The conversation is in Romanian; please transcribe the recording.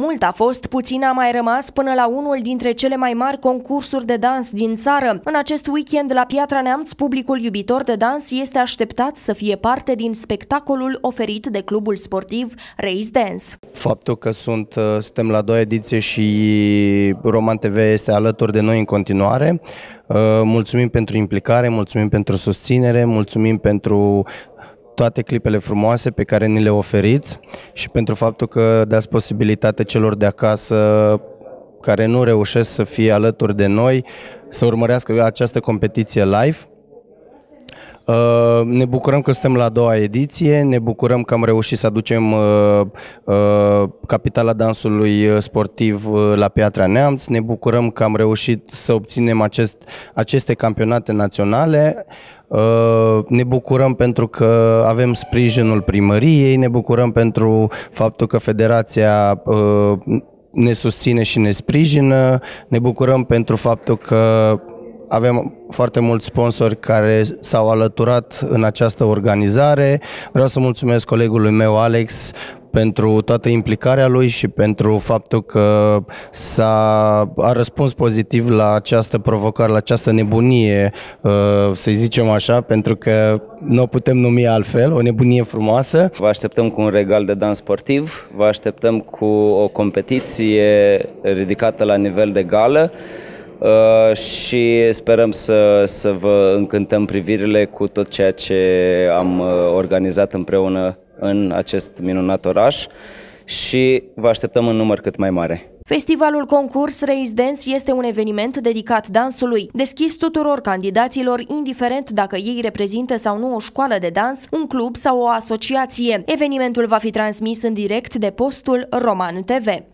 Mult a fost, puțin a mai rămas până la unul dintre cele mai mari concursuri de dans din țară. În acest weekend la Piatra Neamț, publicul iubitor de dans este așteptat să fie parte din spectacolul oferit de clubul sportiv Race Dance. Faptul că sunt, uh, suntem la doua ediție și Roman TV este alături de noi în continuare, uh, mulțumim pentru implicare, mulțumim pentru susținere, mulțumim pentru toate clipele frumoase pe care ni le oferiți și pentru faptul că dați posibilitate celor de acasă care nu reușesc să fie alături de noi să urmărească această competiție live Uh, ne bucurăm că suntem la a doua ediție, ne bucurăm că am reușit să aducem uh, uh, capitala dansului sportiv la Piatra Neamț, ne bucurăm că am reușit să obținem acest, aceste campionate naționale. Ne bucurăm pentru că avem sprijinul primăriei, ne bucurăm pentru faptul că Federația ne susține și ne sprijină, ne bucurăm pentru faptul că avem foarte mulți sponsori care s-au alăturat în această organizare. Vreau să mulțumesc colegului meu, Alex, pentru toată implicarea lui și pentru faptul că s-a a răspuns pozitiv la această provocare, la această nebunie, uh, să zicem așa, pentru că nu o putem numi altfel, o nebunie frumoasă. Vă așteptăm cu un regal de dans sportiv, vă așteptăm cu o competiție ridicată la nivel de gală, Uh, și sperăm să, să vă încântăm privirile cu tot ceea ce am uh, organizat împreună în acest minunat oraș și vă așteptăm în număr cât mai mare. Festivalul Concurs Race Dance este un eveniment dedicat dansului, deschis tuturor candidaților, indiferent dacă ei reprezintă sau nu o școală de dans, un club sau o asociație. Evenimentul va fi transmis în direct de postul Roman TV.